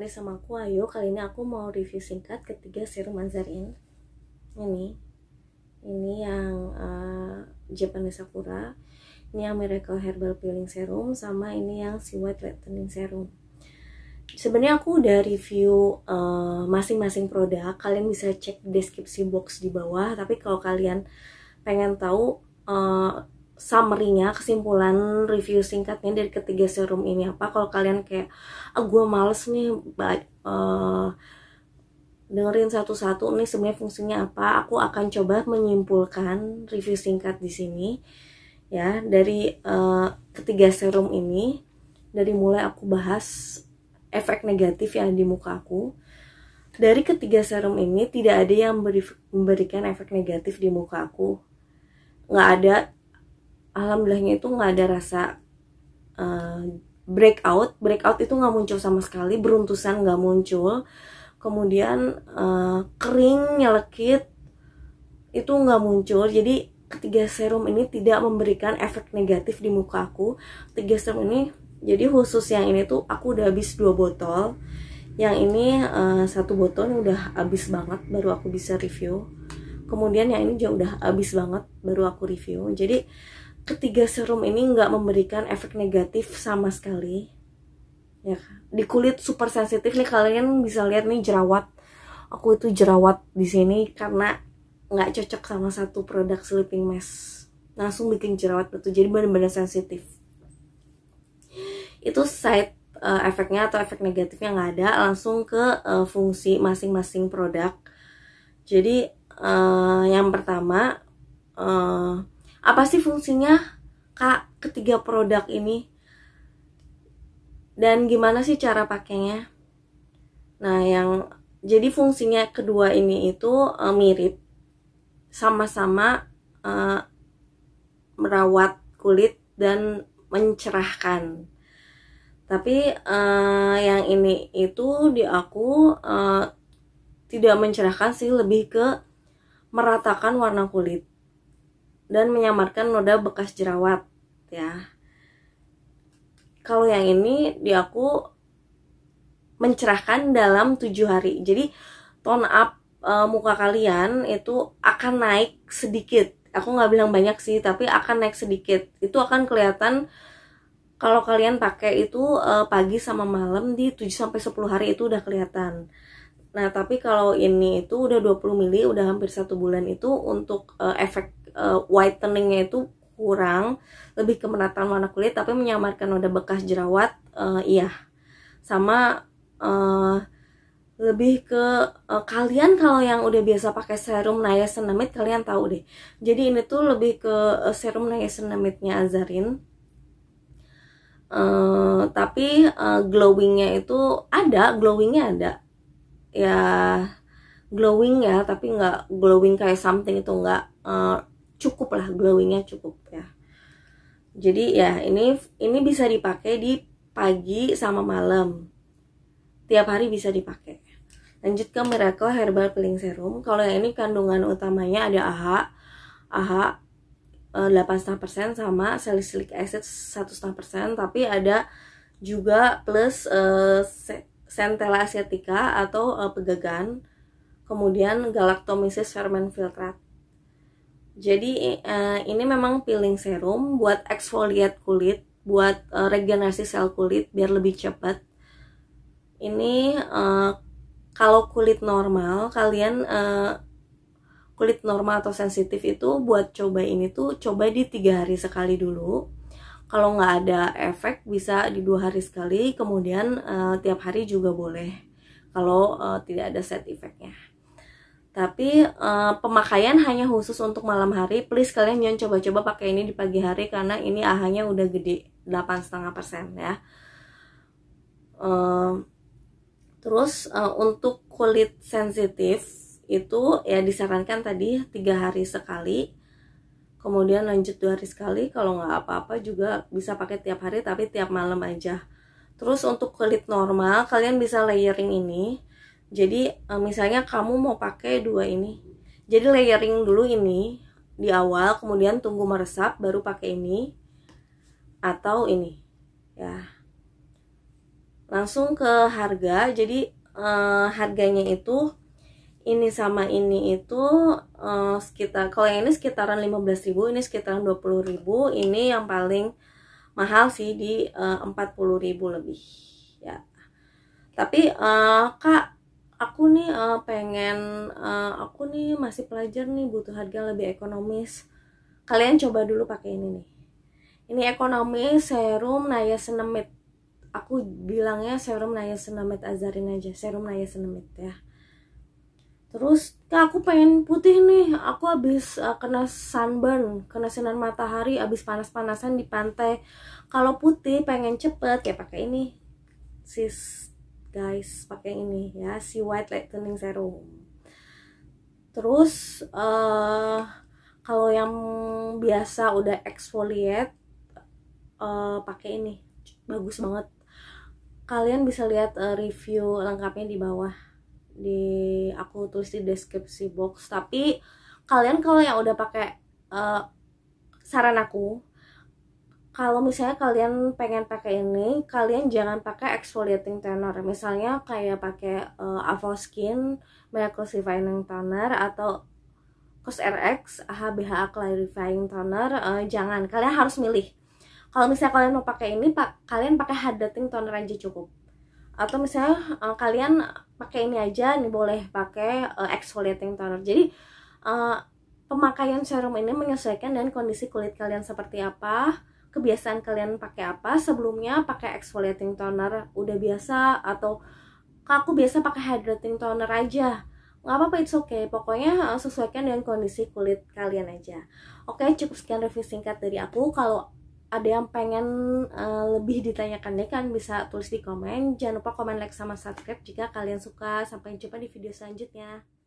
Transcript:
balik sama aku ayo kali ini aku mau review singkat ketiga serum Manzarin ini ini yang uh, Japanese Sakura ini yang Miracle Herbal Peeling Serum sama ini yang si White Whitening Serum sebenarnya aku udah review eh, masing-masing uh, produk kalian bisa cek deskripsi box di bawah tapi kalau kalian pengen tahu uh, summary-nya, kesimpulan review singkatnya dari ketiga serum ini apa. Kalau kalian kayak, ah, gue males nih uh, dengerin satu-satu nih sebenarnya fungsinya apa, aku akan coba menyimpulkan review singkat di sini ya dari uh, ketiga serum ini dari mulai aku bahas efek negatif yang ada di muka aku dari ketiga serum ini tidak ada yang memberikan efek negatif di muka aku nggak ada alhamdulillahnya itu nggak ada rasa uh, breakout breakout itu nggak muncul sama sekali beruntusan nggak muncul kemudian uh, kering nyelekit itu nggak muncul jadi ketiga serum ini tidak memberikan efek negatif di muka aku ketiga serum ini jadi khusus yang ini tuh aku udah habis dua botol yang ini uh, satu botol ini udah habis banget baru aku bisa review kemudian yang ini juga udah habis banget baru aku review jadi ketiga serum ini nggak memberikan efek negatif sama sekali ya kan? di kulit super sensitif nih kalian bisa lihat nih jerawat aku itu jerawat di sini karena nggak cocok sama satu produk sleeping mask langsung bikin jerawat itu jadi benar-benar sensitif itu side uh, efeknya atau efek negatifnya nggak ada langsung ke uh, fungsi masing-masing produk jadi uh, yang pertama uh, apa sih fungsinya kak ketiga produk ini dan gimana sih cara pakainya nah yang jadi fungsinya kedua ini itu uh, mirip sama-sama uh, merawat kulit dan mencerahkan tapi uh, yang ini itu di aku uh, tidak mencerahkan sih lebih ke meratakan warna kulit dan menyamarkan noda bekas jerawat ya kalau yang ini di aku mencerahkan dalam tujuh hari jadi tone up e, muka kalian itu akan naik sedikit aku nggak bilang banyak sih tapi akan naik sedikit itu akan kelihatan kalau kalian pakai itu e, pagi sama malam di 7 sampai 10 hari itu udah kelihatan. Nah, tapi kalau ini itu udah 20 mili udah hampir satu bulan itu untuk e, efek uh, whiteningnya itu kurang lebih ke menataan warna kulit tapi menyamarkan noda bekas jerawat uh, iya sama uh, lebih ke uh, kalian kalau yang udah biasa pakai serum niacinamide kalian tahu deh jadi ini tuh lebih ke uh, serum niacinamide nya Azarin Uh, tapi uh, glowingnya itu ada glowingnya ada ya glowing ya tapi nggak glowing kayak something itu nggak uh, cukup lah glowingnya cukup ya jadi ya ini ini bisa dipakai di pagi sama malam tiap hari bisa dipakai lanjut ke Miracle Herbal Peeling Serum kalau yang ini kandungan utamanya ada AHA AHA 8,5% sama salicylic acid 1,5% tapi ada juga plus uh, centella asiatica atau uh, pegagan kemudian galactomyces ferment filtrate jadi uh, ini memang peeling serum buat exfoliate kulit, buat uh, regenerasi sel kulit biar lebih cepat. Ini uh, kalau kulit normal kalian uh, kulit normal atau sensitif itu buat coba ini tuh coba di tiga hari sekali dulu. Kalau nggak ada efek bisa di dua hari sekali, kemudian uh, tiap hari juga boleh kalau uh, tidak ada set efeknya tapi uh, pemakaian hanya khusus untuk malam hari please kalian jangan coba-coba pakai ini di pagi hari karena ini ahanya udah gede 8,5% ya uh, terus uh, untuk kulit sensitif itu ya disarankan tadi tiga hari sekali kemudian lanjut dua hari sekali kalau nggak apa-apa juga bisa pakai tiap hari tapi tiap malam aja terus untuk kulit normal kalian bisa layering ini jadi eh, misalnya kamu mau pakai dua ini jadi layering dulu ini di awal kemudian tunggu meresap baru pakai ini atau ini ya langsung ke harga jadi eh, harganya itu ini sama ini itu eh, sekitar kalau yang ini sekitaran 15.000 ini sekitaran 20.000 ini yang paling mahal sih di eh, 40.000 lebih ya tapi eh, kak aku nih uh, pengen uh, aku nih masih pelajar nih butuh harga lebih ekonomis kalian coba dulu pakai ini nih ini ekonomi serum naya niacinamide aku bilangnya serum naya niacinamide azarin aja serum naya niacinamide ya terus aku pengen putih nih aku habis uh, kena sunburn kena sinar matahari habis panas-panasan di pantai kalau putih pengen cepet kayak pakai ini sis guys pakai ini ya si white lightening serum terus uh, kalau yang biasa udah exfoliate uh, pakai ini bagus banget kalian bisa lihat uh, review lengkapnya di bawah di aku tulis di deskripsi box tapi kalian kalau yang udah pakai uh, saran aku kalau misalnya kalian pengen pakai ini, kalian jangan pakai exfoliating toner. Misalnya kayak pakai uh, eh, Avoskin Miracle Toner atau CosRX HBHA Clarifying Toner, uh, jangan. Kalian harus milih. Kalau misalnya kalian mau pakai ini, pak, kalian pakai hydrating toner aja cukup. Atau misalnya uh, kalian pakai ini aja, nih boleh pakai uh, exfoliating toner. Jadi uh, pemakaian serum ini menyesuaikan dengan kondisi kulit kalian seperti apa kebiasaan kalian pakai apa sebelumnya pakai exfoliating toner udah biasa atau aku biasa pakai hydrating toner aja nggak apa-apa it's okay pokoknya eh, sesuaikan dengan kondisi kulit kalian aja oke okay, cukup sekian review singkat dari aku kalau ada yang pengen uh, lebih ditanyakan deh kan bisa tulis di komen jangan lupa komen like sama subscribe jika kalian suka sampai jumpa di video selanjutnya